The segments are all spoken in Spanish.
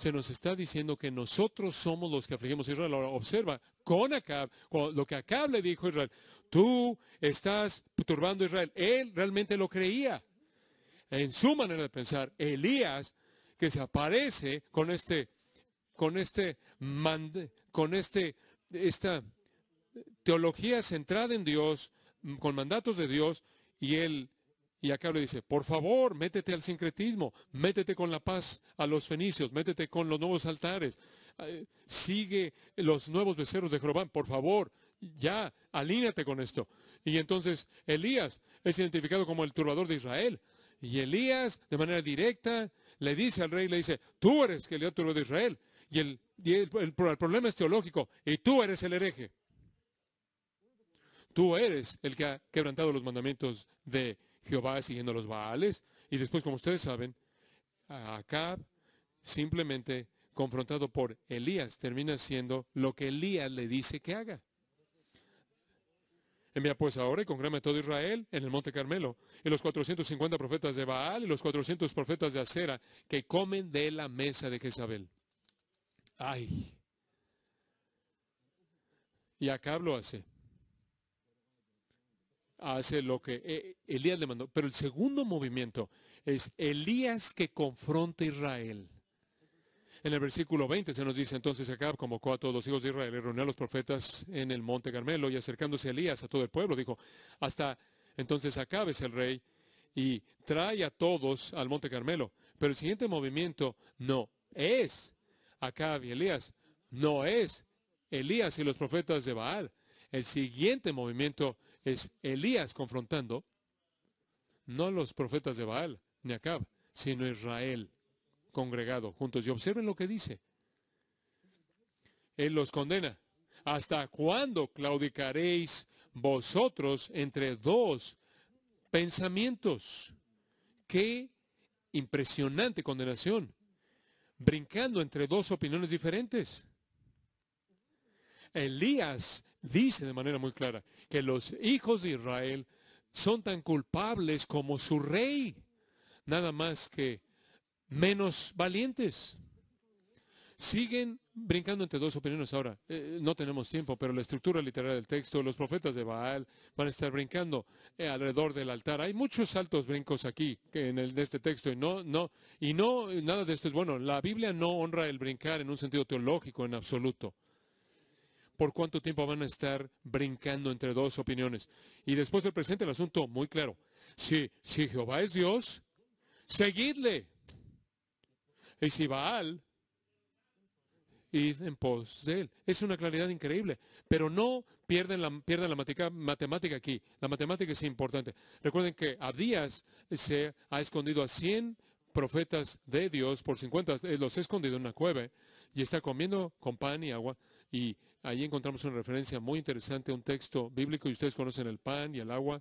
se nos está diciendo que nosotros somos los que afligimos a Israel. Ahora observa con Acab, con lo que Acab le dijo a Israel, tú estás perturbando a Israel. Él realmente lo creía. En su manera de pensar, Elías, que se aparece con este, con este, con este, esta teología centrada en Dios, con mandatos de Dios, y él y acá le dice, por favor, métete al sincretismo, métete con la paz a los fenicios, métete con los nuevos altares, eh, sigue los nuevos becerros de Jorobán, por favor, ya, alíñate con esto. Y entonces Elías es identificado como el turbador de Israel. Y Elías, de manera directa, le dice al rey, le dice, tú eres el turbador de Israel. Y, el, el problema es teológico, y tú eres el hereje. Tú eres el que ha quebrantado los mandamientos de Jehová siguiendo los Baales. Y después, como ustedes saben, Acab simplemente confrontado por Elías termina siendo lo que Elías le dice que haga. Envía pues ahora y a todo Israel en el monte Carmelo, y los 450 profetas de Baal y los 400 profetas de Acera que comen de la mesa de Jezabel. Ay. Y Acab lo hace hace lo que eh, Elías le mandó. Pero el segundo movimiento es Elías que confronta a Israel. En el versículo 20 se nos dice entonces Acab convocó a todos los hijos de Israel y reunió a los profetas en el monte Carmelo y acercándose Elías a todo el pueblo dijo, hasta entonces Acab es el rey y trae a todos al monte Carmelo. Pero el siguiente movimiento no es Acab y Elías, no es Elías y los profetas de Baal. El siguiente movimiento es Elías confrontando no los profetas de Baal ni Acab, sino Israel congregado juntos. Y observen lo que dice. Él los condena. ¿Hasta cuándo claudicaréis vosotros entre dos pensamientos? Qué impresionante condenación, brincando entre dos opiniones diferentes. Elías dice de manera muy clara que los hijos de Israel son tan culpables como su rey, nada más que menos valientes. Siguen brincando entre dos opiniones ahora. Eh, no tenemos tiempo, pero la estructura literaria del texto, los profetas de Baal van a estar brincando eh, alrededor del altar. Hay muchos altos brincos aquí en, este texto y no, no, y no, nada de esto es bueno. La Biblia no honra el brincar en un sentido teológico en absoluto por cuánto tiempo van a estar brincando entre dos opiniones. Y después del presente el asunto muy claro. Si, si Jehová es Dios, seguidle. Y si Baal, id en pos de él. Es una claridad increíble. Pero no pierden la, matemática aquí. La matemática es importante. Recuerden que a días se ha escondido a 100 profetas de Dios por 50. los ha escondido en una cueva y está comiendo con pan y agua. Y Ahí encontramos una referencia muy interesante un texto bíblico y ustedes conocen el pan y el agua.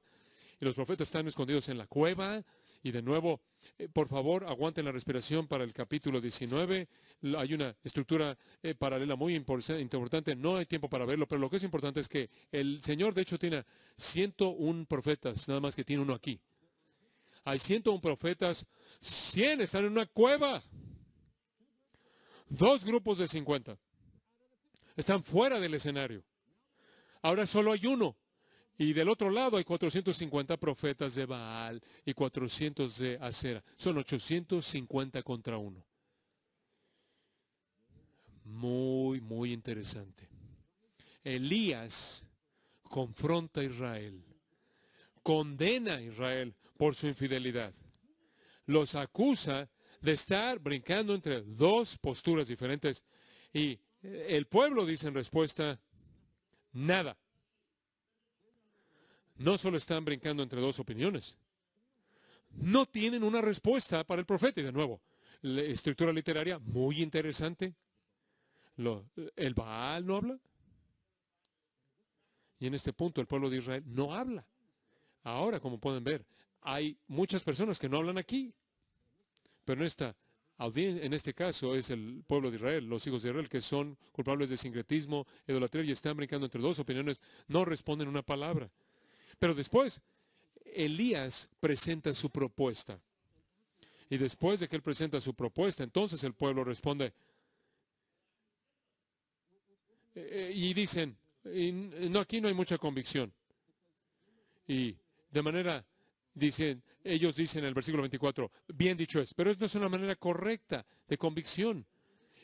Y los profetas están escondidos en la cueva. Y de nuevo, eh, por favor, aguanten la respiración para el capítulo 19. Hay una estructura eh, paralela muy importante. No hay tiempo para verlo, pero lo que es importante es que el Señor, de hecho, tiene 101 profetas, nada más que tiene uno aquí. Hay 101 profetas, 100 están en una cueva. Dos grupos de 50. Están fuera del escenario. Ahora solo hay uno. Y del otro lado hay 450 profetas de Baal y 400 de Acera. Son 850 contra uno. Muy, muy interesante. Elías confronta a Israel, condena a Israel por su infidelidad, los acusa de estar brincando entre dos posturas diferentes y el pueblo dice en respuesta, nada. No solo están brincando entre dos opiniones, no tienen una respuesta para el profeta. Y de nuevo, la estructura literaria muy interesante. el Baal no habla. Y en este punto el pueblo de Israel no habla. Ahora, como pueden ver, hay muchas personas que no hablan aquí. Pero no está en este caso es el pueblo de Israel, los hijos de Israel, que son culpables de sincretismo, idolatría y están brincando entre dos opiniones, no responden una palabra. Pero después, Elías presenta su propuesta. Y después de que él presenta su propuesta, entonces el pueblo responde eh, y dicen, no, aquí no hay mucha convicción. Y de manera Dicen, ellos dicen en el versículo 24, bien dicho es, pero esto es una manera correcta de convicción.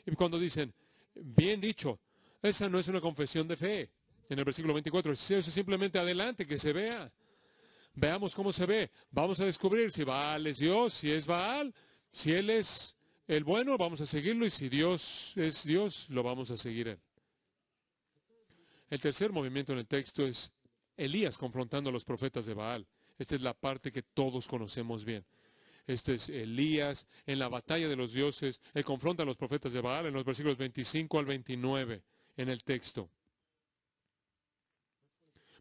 Y cuando dicen, bien dicho, esa no es una confesión de fe. En el versículo 24, eso es simplemente adelante, que se vea. Veamos cómo se ve. Vamos a descubrir si Baal es Dios, si es Baal, si Él es el bueno, vamos a seguirlo, y si Dios es Dios, lo vamos a seguir Él. El tercer movimiento en el texto es Elías confrontando a los profetas de Baal. Esta es la parte que todos conocemos bien. Este es Elías en la batalla de los dioses. Él confronta a los profetas de Baal en los versículos 25 al 29 en el texto.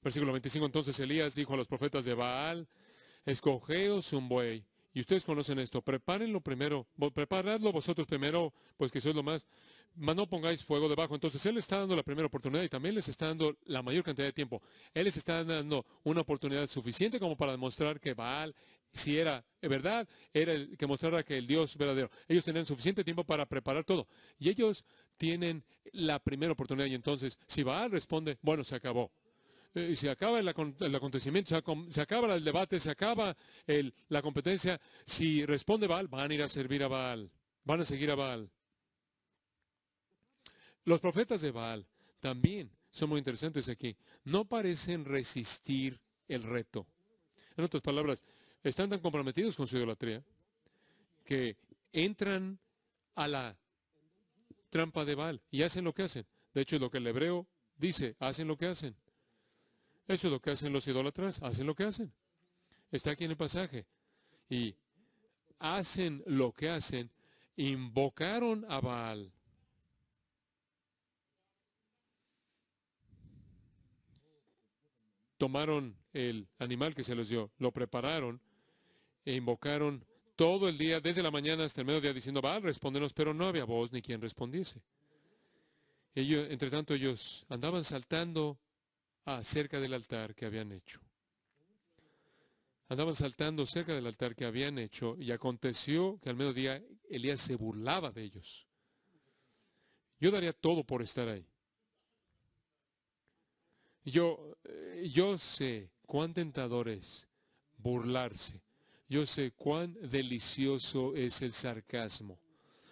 Versículo 25, entonces Elías dijo a los profetas de Baal, escogeos un buey y ustedes conocen esto. Prepárenlo primero. Preparadlo vosotros primero, pues que sois lo más. no pongáis fuego debajo. Entonces, Él está dando la primera oportunidad y también les está dando la mayor cantidad de tiempo. Él les está dando una oportunidad suficiente como para demostrar que Baal, si era eh, verdad, era el que mostrara que el Dios verdadero. Ellos tenían suficiente tiempo para preparar todo. Y ellos tienen la primera oportunidad. Y entonces, si Baal responde, bueno, se acabó. Eh, y se acaba el, acontecimiento, se, acaba el debate, se acaba la competencia. Si responde Baal, van a ir a servir a Baal, van a seguir a Baal. Los profetas de Baal también son muy interesantes aquí. No parecen resistir el reto. En otras palabras, están tan comprometidos con su idolatría que entran a la trampa de Baal y hacen lo que hacen. De hecho, es lo que el hebreo dice, hacen lo que hacen. Eso es lo que hacen los idólatras, hacen lo que hacen. Está aquí en el pasaje. Y hacen lo que hacen, invocaron a Baal. Tomaron el animal que se les dio, lo prepararon e invocaron todo el día, desde la mañana hasta el mediodía, diciendo, Baal, respóndenos, pero no había voz ni quien respondiese. Ellos, entre tanto, ellos andaban saltando acerca del altar que habían hecho. Andaban saltando cerca del altar que habían hecho y aconteció que al mediodía Elías se burlaba de ellos. Yo daría todo por estar ahí. Yo, eh, yo sé cuán tentador es burlarse. Yo sé cuán delicioso es el sarcasmo.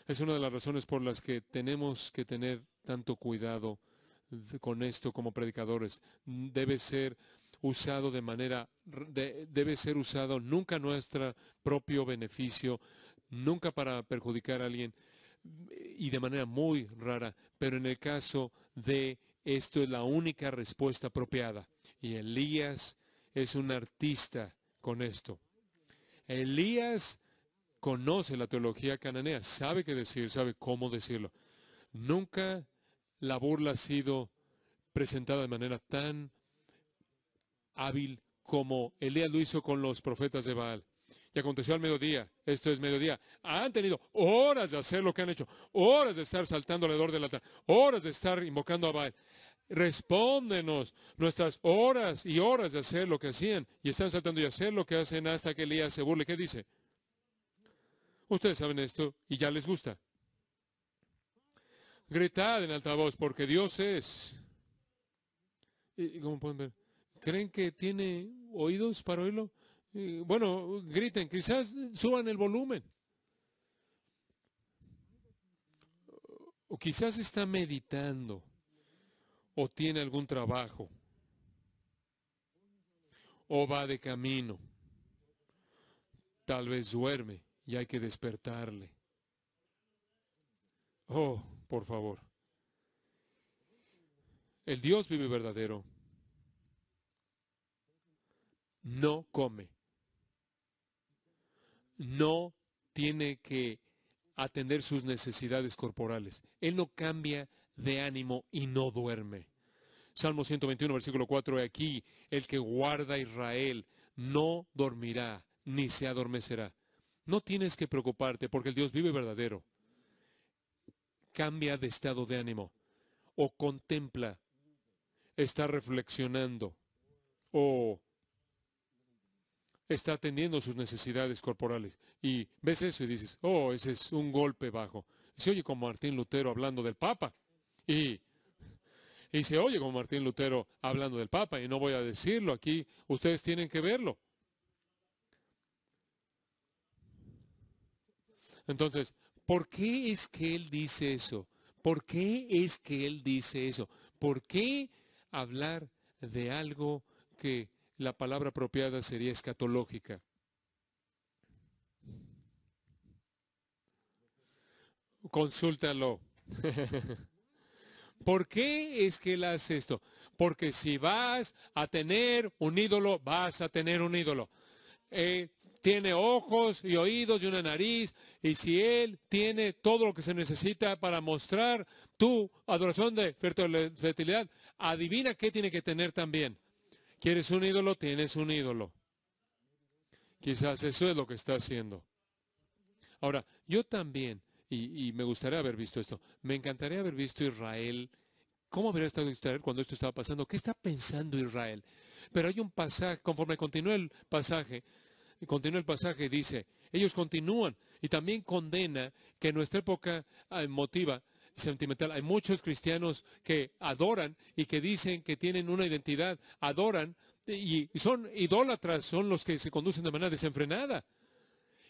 Es una de las razones por las que tenemos que tener tanto cuidado con esto como predicadores. Mm, debe ser usado de manera, debe ser usado nunca nuestro propio beneficio, nunca para perjudicar a alguien y de manera muy rara, pero en el caso de esto es la única respuesta apropiada. Y Elías es un artista con esto. Elías conoce la teología cananea, sabe qué decir, sabe cómo decirlo. Nunca la burla ha sido Presentada de manera tan hábil como Elías lo hizo con los profetas de Baal. Y aconteció al mediodía, esto es mediodía, han tenido horas de hacer lo que han hecho, horas de estar saltando alrededor del altar, horas de estar invocando a Baal. Respóndenos nuestras horas y horas de hacer lo que hacían y están saltando y hacer lo que hacen hasta que Elías se burle. ¿Qué dice? Ustedes saben esto y ya les gusta. Gritad en alta voz porque Dios es y, pueden ver, ¿creen que tiene oídos para oírlo? bueno, griten, quizás suban el volumen. O quizás está meditando o tiene algún trabajo o va de camino. Tal vez duerme y hay que despertarle. Oh, por favor. El Dios vive verdadero. No come. No tiene que atender sus necesidades corporales. Él no cambia de ánimo y no duerme. Salmo 121, versículo 4, aquí, el que guarda a Israel no dormirá ni se adormecerá. No tienes que preocuparte porque el Dios vive verdadero. Cambia de estado de ánimo o contempla está reflexionando o está atendiendo sus necesidades corporales. Y ves eso y dices, oh, ese es un golpe bajo. Y se oye como Martín Lutero hablando del Papa. Y, se oye como Martín Lutero hablando del Papa. Y no voy a decirlo aquí, ustedes tienen que verlo. Entonces, ¿por qué es que él dice eso? ¿Por qué es que él dice eso? ¿Por qué hablar de algo que la palabra apropiada sería escatológica. Consúltalo. ¿Por qué es que él hace esto? Porque si vas a tener un ídolo, vas a tener un ídolo. Eh, tiene ojos y oídos y una nariz, y si Él tiene todo lo que se necesita para mostrar tu adoración de fertilidad, adivina qué tiene que tener también. ¿Quieres un ídolo? Tienes un ídolo. Quizás eso es lo que está haciendo. Ahora, yo también, y, me gustaría haber visto esto, me encantaría haber visto Israel ¿Cómo habría estado Israel cuando esto estaba pasando? ¿Qué está pensando Israel? Pero hay un pasaje, conforme continúa el pasaje, y continúa el pasaje y dice, ellos continúan y también condena que en nuestra época ah, emotiva, sentimental. Hay muchos cristianos que adoran y que dicen que tienen una identidad, adoran y son idólatras, son los que se conducen de manera desenfrenada,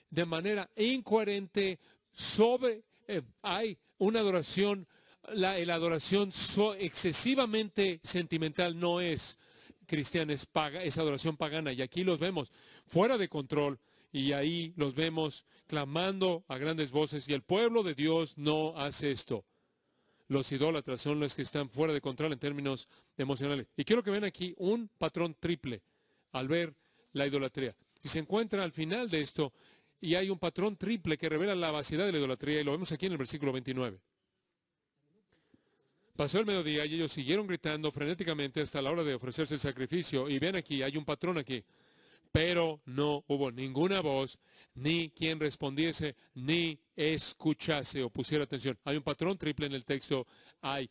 de manera incoherente, sobre, eh, hay una adoración, la, adoración excesivamente sentimental no es cristianes paga, esa adoración pagana. Y aquí los vemos fuera de control y ahí los vemos clamando a grandes voces. Y el pueblo de Dios no hace esto. Los idólatras son los que están fuera de control en términos emocionales. Y quiero que vean aquí un patrón triple al ver la idolatría. Y se encuentra al final de esto y hay un patrón triple que revela la vacidad de la idolatría y lo vemos aquí en el versículo 29. Pasó el mediodía y ellos siguieron gritando frenéticamente hasta la hora de ofrecerse el sacrificio. Y ven aquí, hay un patrón aquí. Pero no hubo ninguna voz, ni quien respondiese, ni escuchase o pusiera atención. Hay un patrón triple en el texto, hay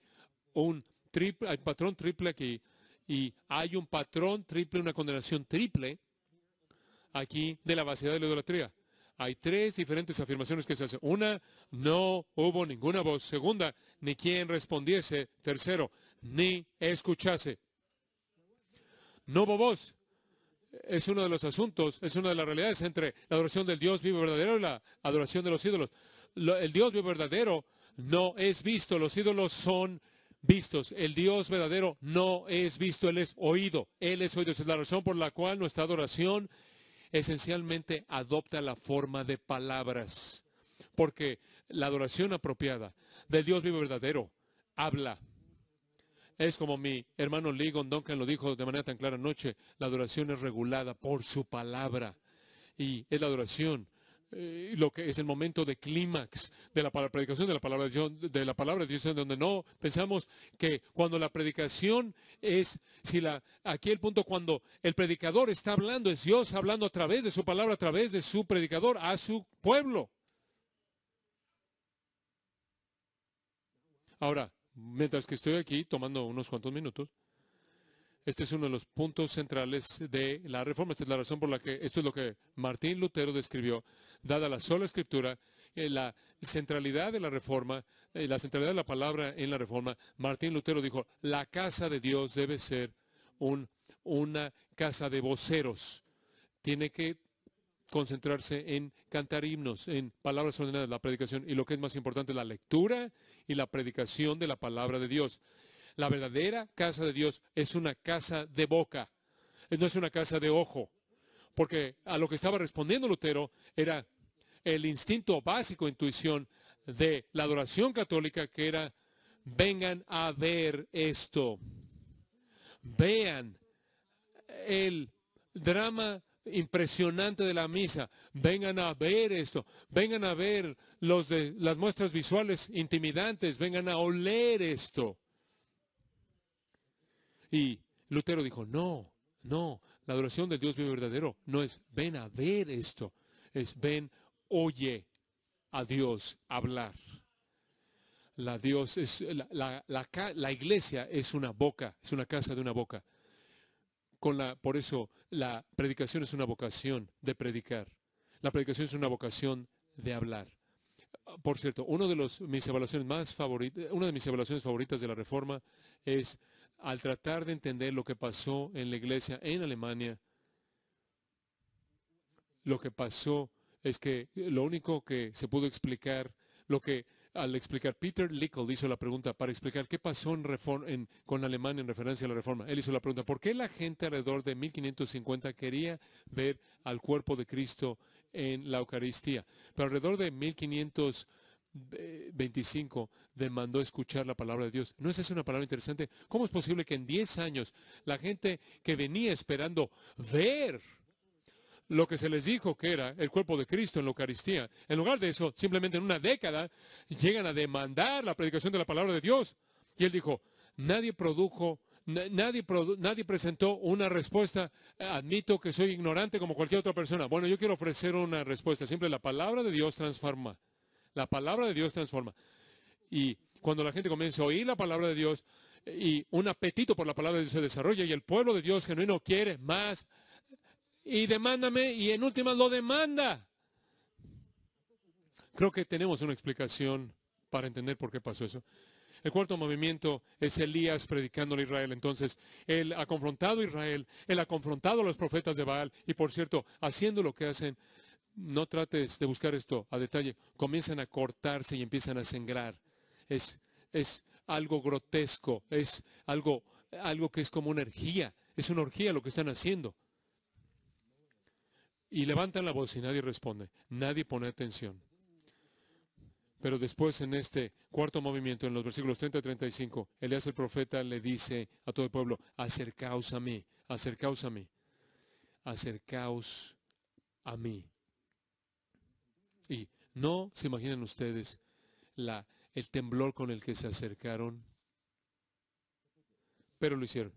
un triple, hay patrón triple aquí, y hay un patrón triple, una condenación triple aquí de la vacidad de la idolatría hay tres diferentes afirmaciones que se hacen. Una, no hubo ninguna voz. Segunda, ni quien respondiese. Tercero, ni escuchase. No hubo voz. Es uno de los asuntos, es una de las realidades entre la adoración del Dios vivo verdadero y la adoración de los ídolos. El Dios vivo verdadero no es visto, los ídolos son vistos. El Dios verdadero no es visto, Él es oído. Él es oído. Esa es la razón por la cual nuestra adoración esencialmente adopta la forma de palabras, porque la adoración apropiada del Dios vivo verdadero habla. Es como mi hermano Lee Duncan lo dijo de manera tan clara anoche, la adoración es regulada por su palabra y es la adoración eh, lo que es el momento de clímax de la predicación de la palabra de Dios, de la palabra de Dios, donde no pensamos que cuando la predicación es, si la, aquí el punto cuando el predicador está hablando, es Dios hablando a través de su palabra, a través de su predicador, a su pueblo. Ahora, mientras que estoy aquí tomando unos cuantos minutos, este es uno de los puntos centrales de la reforma. Esta es la razón por la que esto es lo que Martín Lutero describió, dada la sola escritura, eh, la centralidad de la reforma, eh, la centralidad de la palabra en la reforma. Martín Lutero dijo, la casa de Dios debe ser un, una casa de voceros. Tiene que concentrarse en cantar himnos, en palabras ordenadas, la predicación y lo que es más importante, la lectura y la predicación de la palabra de Dios. La verdadera casa de Dios es una casa de boca, eh, no es una casa de ojo. Porque a lo que estaba respondiendo Lutero era el instinto básico, intuición de la adoración católica, que era, vengan a ver esto, vean el drama impresionante de la misa. Vengan a ver esto, vengan a ver los las muestras visuales intimidantes, vengan a oler esto. Y Lutero dijo, no, no, la adoración de Dios vivo verdadero no es ven a ver esto, es ven, oye a Dios hablar. La, Dios es, la, iglesia es una boca, es una casa de una boca. Con la, por eso la predicación es una vocación de predicar. La predicación es una vocación de hablar. Por cierto, uno de los, mis evaluaciones más favoritas, una de mis evaluaciones favoritas de la Reforma es al tratar de entender lo que pasó en la iglesia en Alemania, lo que pasó es que lo único que se pudo explicar, lo que al explicar, Peter Lickle hizo la pregunta para explicar qué pasó en con Alemania en referencia a la reforma. Él hizo la pregunta, ¿por qué la gente alrededor de 1550 quería ver al cuerpo de Cristo en la Eucaristía? Pero alrededor de 1550 25 demandó escuchar la palabra de Dios. ¿No es esa una palabra interesante? ¿Cómo es posible que en 10 años la gente que venía esperando ver lo que se les dijo que era el cuerpo de Cristo en la Eucaristía, en lugar de eso, simplemente en una década llegan a demandar la predicación de la palabra de Dios? Y él dijo, nadie produjo Nadie, nadie, presentó una respuesta. Admito que soy ignorante como cualquier otra persona. Bueno, yo quiero ofrecer una respuesta. Siempre la palabra de Dios transforma. La palabra de Dios transforma. Y cuando la gente comienza a oír la palabra de Dios y un apetito por la palabra de Dios se desarrolla y el pueblo de Dios genuino quiere más y demándame y en últimas lo demanda. Creo que tenemos una explicación para entender por qué pasó eso. El cuarto movimiento es Elías predicando a Israel. Entonces, él ha confrontado a Israel, él ha confrontado a los profetas de Baal y, por cierto, haciendo lo que hacen no trates de buscar esto a detalle, comienzan a cortarse y empiezan a sangrar. Es, es algo grotesco, es algo, algo que es como una orgía, es una orgía lo que están haciendo. Y levantan la voz y nadie responde, nadie pone atención. Pero después en este cuarto movimiento, en los versículos 30 y 35, Elías el profeta le dice a todo el pueblo, acercaos a mí, acercaos a mí, acercaos a mí. Y no se imaginan ustedes el temblor con el que se acercaron, pero lo hicieron.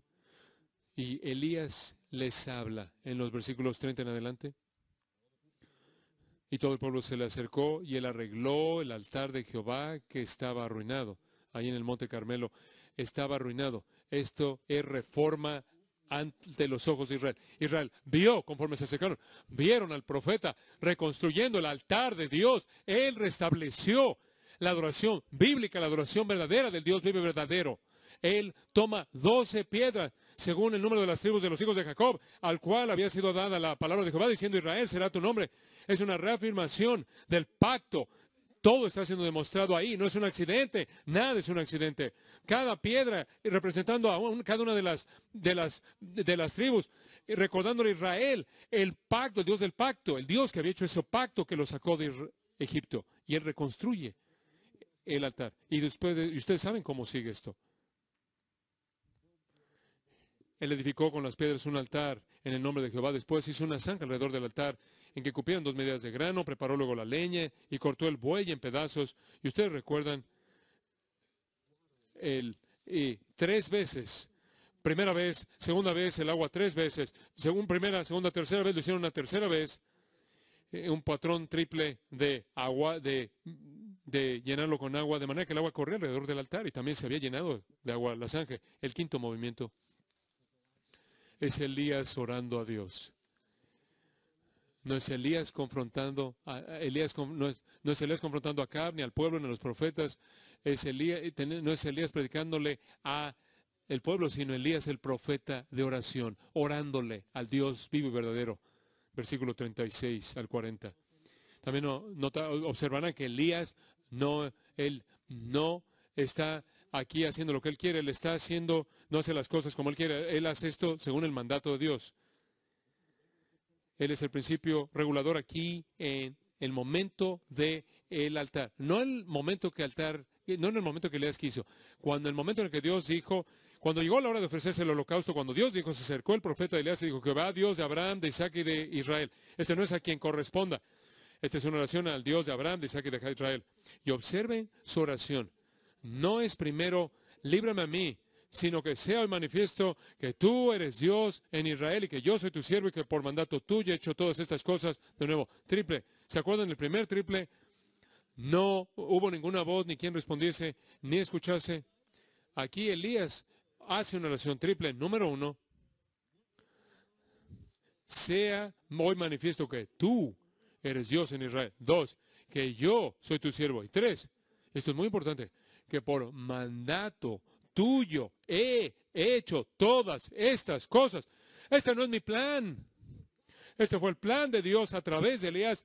Y Elías les habla en los versículos 30 en adelante. Y todo el pueblo se le acercó y él arregló el altar de Jehová que estaba arruinado. Ahí en el monte Carmelo estaba arruinado. Esto es reforma ante los ojos de Israel. Israel vio conforme se acercaron, vieron al profeta reconstruyendo el altar de Dios. Él restableció la adoración bíblica, la adoración verdadera del Dios vive verdadero. Él toma doce piedras, según el número de las tribus de los hijos de Jacob, al cual había sido dada la palabra de Jehová, diciendo Israel será tu nombre. Es una reafirmación del pacto todo está siendo demostrado ahí, no es un accidente, nada es un accidente. Cada piedra representando a cada una de las, de, las, de las tribus, recordándole a Israel el pacto, Dios del pacto, el Dios que había hecho ese pacto que lo sacó de Egipto. Y él reconstruye el altar. Y después, y ustedes saben cómo sigue esto. Él edificó con las piedras un altar en el nombre de Jehová. Después hizo una zanja alrededor del altar en que cupieron dos medidas de grano, preparó luego la leña y cortó el buey en pedazos. Y ustedes recuerdan, el, y tres veces, primera vez, segunda vez, el agua tres veces, según primera, segunda, tercera vez, lo hicieron una tercera vez, eh, un patrón triple de agua, de, llenarlo con agua, de manera que el agua corría alrededor del altar y también se había llenado de agua la sangre. El quinto movimiento es Elías orando a Dios. No es Elías confrontando a, Elías, no es, no Elías confrontando a Cab, ni al pueblo, ni a los profetas. Es Elías, eh, no es Elías predicándole a el pueblo, sino Elías el profeta de oración, orándole al Dios vivo y verdadero. Versículo 36 al 40. También observarán que Elías no, él no está aquí haciendo lo que él quiere, él está haciendo, no hace las cosas como él quiere, él hace esto según el mandato de Dios. Él es el principio regulador aquí en el momento del el altar. No el momento que altar, no en el momento que Elías quiso. Cuando el momento en el que Dios dijo, cuando llegó la hora de ofrecerse el holocausto, cuando Dios dijo, se acercó el profeta de Elías y dijo, que va Dios de Abraham, de Isaac y de Israel. Este no es a quien corresponda. Esta es una oración al Dios de Abraham, de Isaac y de Israel. Y observen su oración. No es primero, líbrame a mí, sino que sea el manifiesto que tú eres Dios en Israel y que yo soy tu siervo y que por mandato tuyo he hecho todas estas cosas. De nuevo, triple. ¿Se acuerdan el primer triple? No hubo ninguna voz ni quien respondiese ni escuchase. Aquí Elías hace una oración triple. Número uno, sea hoy manifiesto que tú eres Dios en Israel. Dos, que yo soy tu siervo. Y tres, esto es muy importante, que por mandato tuyo he hecho todas estas cosas. Este no es mi plan. Este fue el plan de Dios a través de Elías.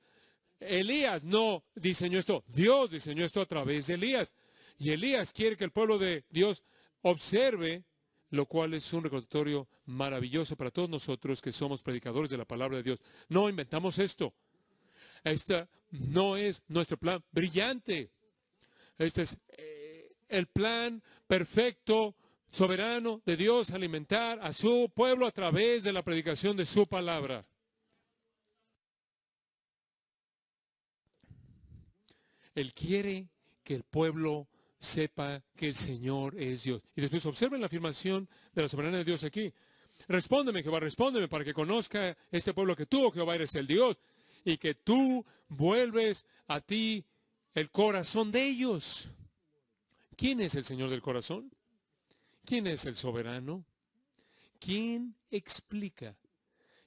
Elías no diseñó esto. Dios diseñó esto a través de Elías. Y Elías quiere que el pueblo de Dios observe, lo cual es un recordatorio maravilloso para todos nosotros que somos predicadores de la palabra de Dios. No inventamos esto. Este no es nuestro plan brillante. Este es el plan perfecto, soberano de Dios alimentar a su pueblo a través de la predicación de su palabra. Él quiere que el pueblo sepa que el Señor es Dios. Y después observen la afirmación de la soberanía de Dios aquí. Respóndeme, Jehová, respóndeme para que conozca este pueblo que tú, Jehová, eres el Dios y que tú vuelves a ti el corazón de ellos. ¿Quién es el Señor del corazón? ¿Quién es el soberano? ¿Quién explica?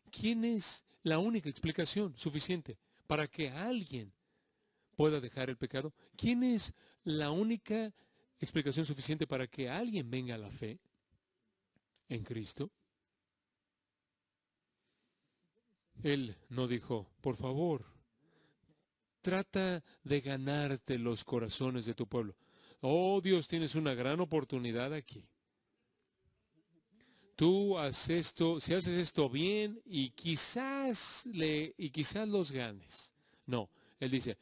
¿Quién es la única explicación suficiente para que alguien pueda dejar el pecado? ¿Quién es la única explicación suficiente para que alguien venga a la fe en Cristo? Él no dijo, por favor, trata de ganarte los corazones de tu pueblo. Oh Dios, tienes una gran oportunidad aquí. Tú haces esto, si haces esto bien y quizás le y quizás los ganes. No, él dice,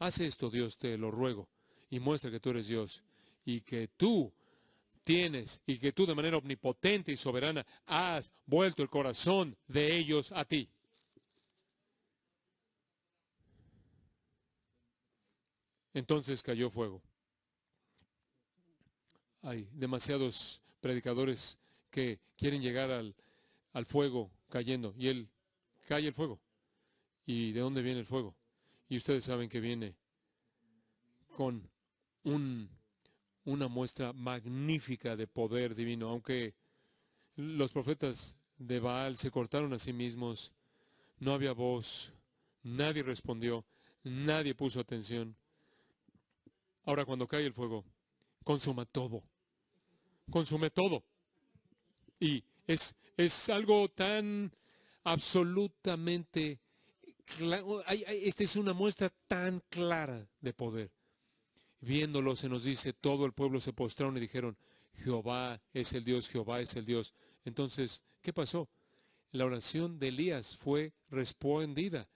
haz esto, Dios, te lo ruego y muestra que tú eres Dios y que tú tienes y que tú de manera omnipotente y soberana has vuelto el corazón de ellos a ti. Entonces cayó fuego. Hay demasiados predicadores que quieren llegar al, fuego cayendo y él cae el fuego. ¿Y de dónde viene el fuego? Y ustedes saben que viene con una muestra magnífica de poder divino, aunque los profetas de Baal se cortaron a sí mismos, no había voz, nadie respondió, nadie puso atención. Ahora cuando cae el fuego, consuma todo consume todo. Y es, es algo tan absolutamente claro. Esta es una muestra tan clara de poder. Viéndolo se nos dice, todo el pueblo se postraron y dijeron, Jehová es el Dios, Jehová es el Dios. Entonces, ¿qué pasó? La oración de Elías fue respondida,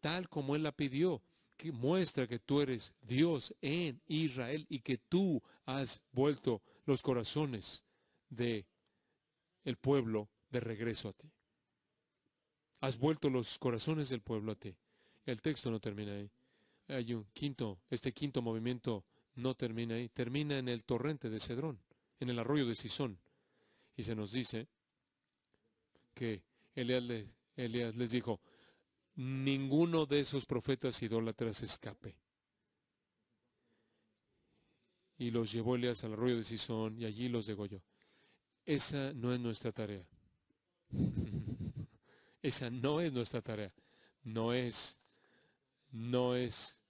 tal como él la pidió, que muestra que tú eres Dios en Israel y que tú has vuelto los corazones de el pueblo de regreso a ti. Has vuelto los corazones del pueblo a ti. El texto no termina ahí. Hay un quinto, este quinto movimiento no termina ahí, termina en el torrente de Cedrón, en el arroyo de Sisón, Y se nos dice que Elías les dijo, ninguno de esos profetas idólatras escape y los llevó Elías al arroyo de Sison y allí los degolló. Esa no es nuestra tarea. Esa no es nuestra tarea. No es, no es,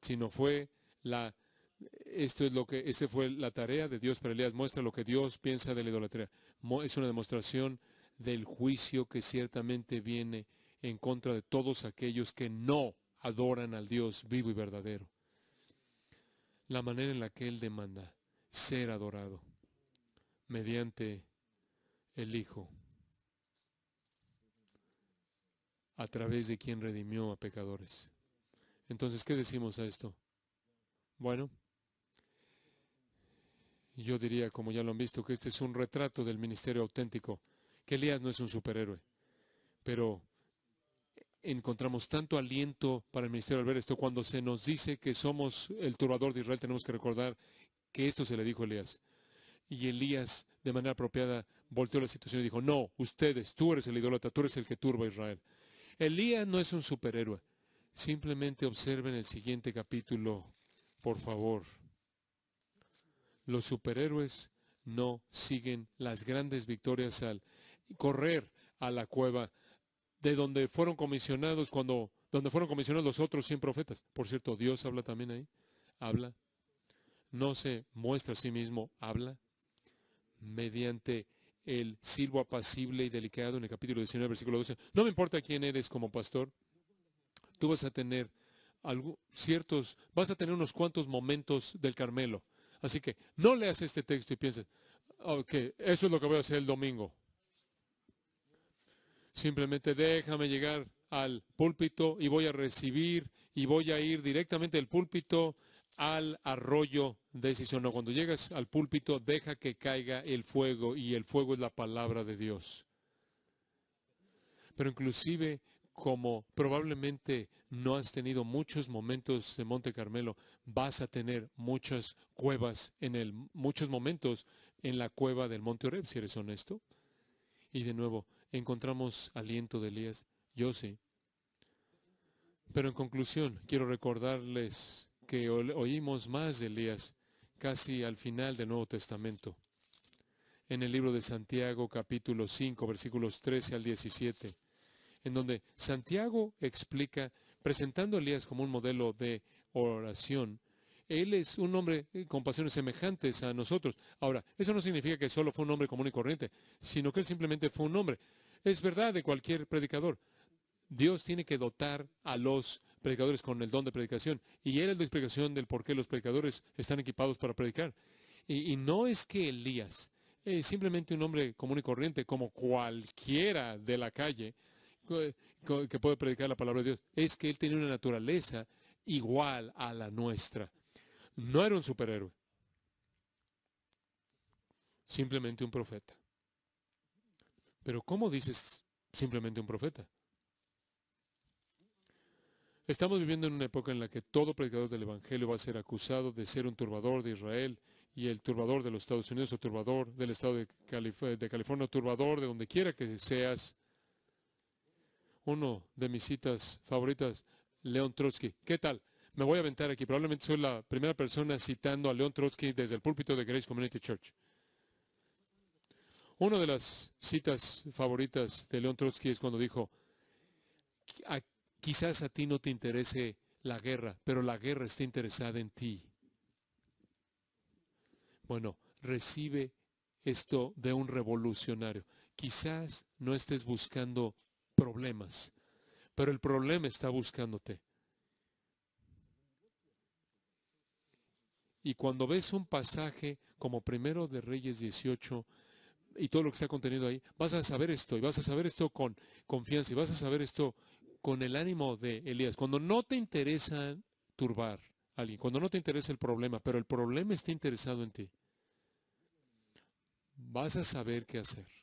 sino fue la, esto es lo que, esa fue la tarea de Dios para Elías. Muestra lo que Dios piensa de la idolatría. Es una demostración del juicio que ciertamente viene en contra de todos aquellos que no adoran al Dios vivo y verdadero la manera en la que Él demanda ser adorado mediante el Hijo, a través de quien redimió a pecadores. Entonces, ¿qué decimos a esto? Bueno, yo diría, como ya lo han visto, que este es un retrato del ministerio auténtico, que Elías no es un superhéroe, pero encontramos tanto aliento para el ministerio al ver esto. Cuando se nos dice que somos el turbador de Israel, tenemos que recordar que esto se le dijo a Elías. Y Elías, de manera apropiada, volteó la situación y dijo, no, ustedes, tú eres el idólatra, tú eres el que turba a Israel. Elías no es un superhéroe. Simplemente observen el siguiente capítulo, por favor. Los superhéroes no siguen las grandes victorias al correr a la cueva de donde fueron comisionados cuando donde fueron comisionados los otros 100 profetas. Por cierto, Dios habla también ahí. Habla. No se muestra a sí mismo, habla mediante el silbo apacible y delicado en el capítulo 19, versículo 12. No me importa quién eres como pastor. Tú vas a tener ciertos, vas a tener unos cuantos momentos del Carmelo. Así que no leas este texto y pienses, ok, oh, eso es lo que voy a hacer el domingo. Simplemente déjame llegar al púlpito y voy a recibir y voy a ir directamente del púlpito al arroyo decisión. No, cuando llegas al púlpito, deja que caiga el fuego y el fuego es la palabra de Dios. Pero inclusive como probablemente no has tenido muchos momentos de Monte Carmelo, vas a tener muchas cuevas en el muchos momentos en la cueva del Monte Oreb, si eres honesto. Y de nuevo, encontramos aliento de Elías. Yo sí. Pero en conclusión, quiero recordarles que oímos más de Elías casi al final del Nuevo Testamento, en el libro de Santiago capítulo 5, versículos 13 al 17, en donde Santiago explica, presentando a Elías como un modelo de oración, él es un hombre eh, con pasiones semejantes a nosotros. Ahora, eso no significa que solo fue un hombre común y corriente, sino que él simplemente fue un hombre. Es verdad de cualquier predicador. Dios tiene que dotar a los predicadores con el don de predicación. Y él es la explicación del por qué los predicadores están equipados para predicar. Y, y no es que Elías es simplemente un hombre común y corriente, como cualquiera de la calle que puede predicar la palabra de Dios. Es que él tiene una naturaleza igual a la nuestra no era un superhéroe, simplemente un profeta. Pero ¿cómo dices simplemente un profeta? Estamos viviendo en una época en la que todo predicador del Evangelio va a ser acusado de ser un turbador de Israel y el turbador de los Estados Unidos o turbador del estado de, California, turbador de donde quiera que seas. Uno de mis citas favoritas, León Trotsky. ¿Qué tal? me voy a aventar aquí. Probablemente soy la primera persona citando a León Trotsky desde el púlpito de Grace Community Church. Una de las citas favoritas de León Trotsky es cuando dijo, quizás a ti no te interese la guerra, pero la guerra está interesada en ti. Bueno, recibe esto de un revolucionario. Quizás no estés buscando problemas, pero el problema está buscándote. Y cuando ves un pasaje como primero de Reyes 18 y todo lo que está contenido ahí, vas a saber esto y vas a saber esto con confianza y vas a saber esto con el ánimo de Elías. Cuando no te interesa turbar a alguien, cuando no te interesa el problema, pero el problema está interesado en ti, vas a saber qué hacer.